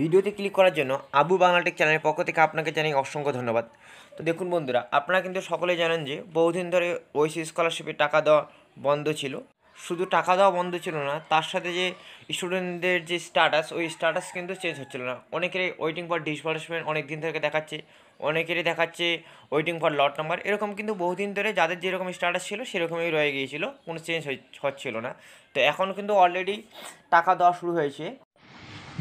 ভিডিওতে ক্লিক করার জন্য আবু বাংলাটেক চ্যানেলের পক্ষ থেকে আপনাকে জানাই অসংখ্য ধন্যবাদ তো দেখুন বন্ধুরা আপনারা কিন্তু সকলে জানেন যে বহুদিন ধরে ওইসি স্কলারশিপে টাকা দেওয়া বন্ধ ছিল শুধু টাকা দেওয়া বন্ধ ছিল না তার সাথে যে স্টুডেন্টদের যে স্ট্যাটাস ওই স্ট্যাটাস কিন্তু চেঞ্জ হচ্ছিল না অনেকেরই ওয়েটিং ফর ডিসবার্সমেন্ট অনেক দিন থেকে দেখাচ্ছে অনেকেরই দেখাচ্ছে ওয়েটিং ফর লট নাম্বার এরকম কিন্তু বহুদিন ধরে যাদের যেরকম স্ট্যাটাস ছিল সেরকমই রয়ে গিয়েছিলো কোনো চেঞ্জ হচ্ছিল না তো এখন কিন্তু অলরেডি টাকা দেওয়া শুরু হয়েছে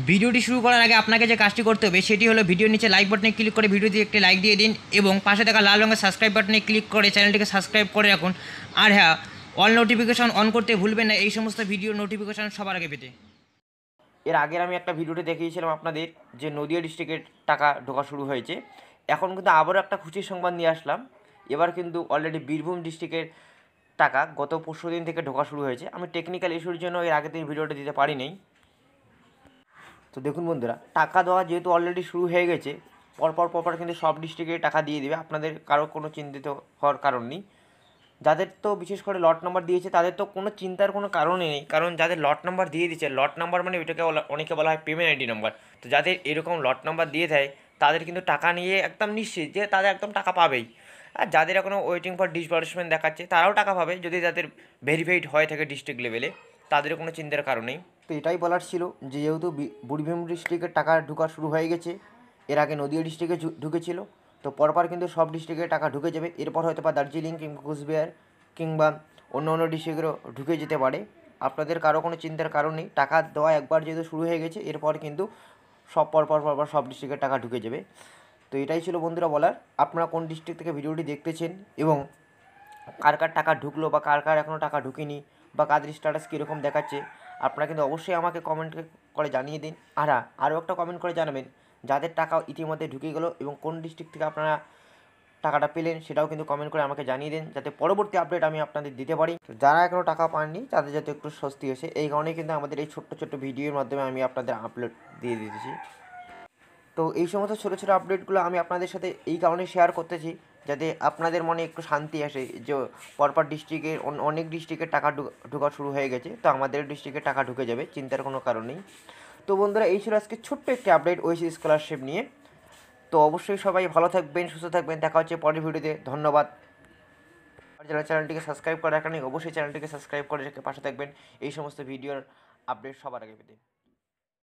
ভিডিওটি শুরু করার আগে আপনাকে যে কাজটি করতে হবে সেটি হলো ভিডিওর নিচে লাইক বাটনে ক্লিক করে ভিডিওটি একটি লাইক দিয়ে দিন এবং পাশে থাকা লাল রঙের সাবস্ক্রাইব বাটনে ক্লিক করে চ্যানেলটিকে সাবস্ক্রাইব করে রাখুন আর হ্যাঁ অল নোটিফিকেশন অন করতে ভুলবেন না এই সমস্ত ভিডিওর নোটিফিকেশন সবার আগে পেতে এর আগের আমি একটা ভিডিওতে দেখিয়েছিলাম আপনাদের যে নদিয়া ডিস্ট্রিক্টের টাকা ঢোকা শুরু হয়েছে এখন কিন্তু আবারও একটা খুশির সংবাদ নিয়ে আসলাম এবার কিন্তু অলরেডি বীরভূম ডিস্ট্রিক্টের টাকা গত পরশু দিন থেকে ঢোকা শুরু হয়েছে আমি টেকনিক্যাল ইস্যুর জন্য এর আগে থেকে ভিডিওটা দিতে পারিনি তো দেখুন বন্ধুরা টাকা দেওয়া যেহেতু অলরেডি শুরু হয়ে গেছে পরপর পরপর কিন্তু সব ডিস্ট্রিক্টে টাকা দিয়ে দেবে আপনাদের কারো কোনো চিন্তিত হওয়ার কারণ নেই যাদের তো বিশেষ করে লট নাম্বার দিয়েছে তাদের তো কোনো চিন্তার কোনো কারণই নেই কারণ যাদের লট নাম্বার দিয়ে দিয়েছে লট নাম্বার মানে ওইটাকে অনেকে বলা হয় পেমেন্ট আইডি নাম্বার তো যাদের এরকম লট নাম্বার দিয়ে দেয় তাদের কিন্তু টাকা নিয়ে একদম নিশ্চিত যে তাদের একদম টাকা পাবেই আর যাদের এখনও ওয়েটিং ফর ডিসবার্সমেন্ট দেখাচ্ছে তারাও টাকা পাবে যদি যাদের ভেরিফাইড হয়ে থাকে ডিস্ট্রিক্ট লেভেলে তাদের কোনো চিন্তার কারণ নেই তো এটাই বলার ছিল যে যেহেতু বুড়িভীম ডিস্ট্রিক্টের টাকা ঢোকা শুরু হয়ে গেছে এর আগে নদীয়া ডিস্ট্রিক্টে ঢুকেছিল তো পরপর কিন্তু সব ডিস্ট্রিক্টে টাকা ঢুকে যাবে এরপর হয়তো বা দার্জিলিং কিংবা কুচবিহার কিংবা অন্য অন্য ডিস্ট্রিক্টেরও ঢুকে যেতে পারে আপনাদের কারো কোনো চিন্তার কারণ নেই টাকা দেওয়া একবার যেহেতু শুরু হয়ে গেছে এরপর কিন্তু সব পরপর পরপর সব ডিস্ট্রিক্টের টাকা ঢুকে যাবে তো এটাই ছিল বন্ধুরা বলার আপনারা কোন ডিস্ট্রিক্ট থেকে ভিডিওটি দেখতেছেন এবং কার কার টাকা ঢুকলো বা কার কার এখনও টাকা ঢুকেনি বা কাদের স্ট্যাটাস কীরকম দেখাচ্ছে আপনারা কিন্তু অবশ্যই আমাকে কমেন্ট করে জানিয়ে দিন আর হ্যাঁ, আরও একটা কমেন্ট করে জানাবেন যাদের টাকা ইতিমধ্যে ঢুকে গেলো এবং কোন ডিস্ট্রিক্ট থেকে আপনারা টাকাটা পেলেন সেটাও কিন্তু কমেন্ট করে আমাকে জানিয়ে দিন যাতে পরবর্তী আপডেট আমি আপনাদের দিতে পারি যারা এখনও টাকা পাননি তাদের যাতে একটু স্বস্তি হয়েছে এই কারণেই কিন্তু আমাদের এই ছোট্ট ছোট্ট ভিডিওর মাধ্যমে আমি আপনাদের আপলোড দিয়ে দিতেছি তো এই সমস্ত ছোটো ছোটো আপডেটগুলো আমি আপনাদের সাথে এই কারণে শেয়ার করতেছি যাতে আপনাদের মনে একটু শান্তি আসে যে পরপর ডিস্ট্রিক্টের অনেক ডিস্ট্রিক্টের টাকা ঢোকা শুরু হয়ে গেছে তো আমাদের ডিস্ট্রিক্টে টাকা ঢুকে যাবে চিন্তার কোনো কারণ নেই তো বন্ধুরা এই ছিল আজকে ছোট্ট একটি আপডেট ওইসি স্কলারশিপ নিয়ে তো অবশ্যই সবাই ভালো থাকবেন সুস্থ থাকবেন দেখা হচ্ছে পরের ভিডিওতে ধন্যবাদ আর যারা চ্যানেলটিকে সাবস্ক্রাইব করে নেই অবশ্যই চ্যানেলটিকে সাবস্ক্রাইব করে রেখে পাশে থাকবেন এই সমস্ত ভিডিওর আপডেট সবার আগে পেতে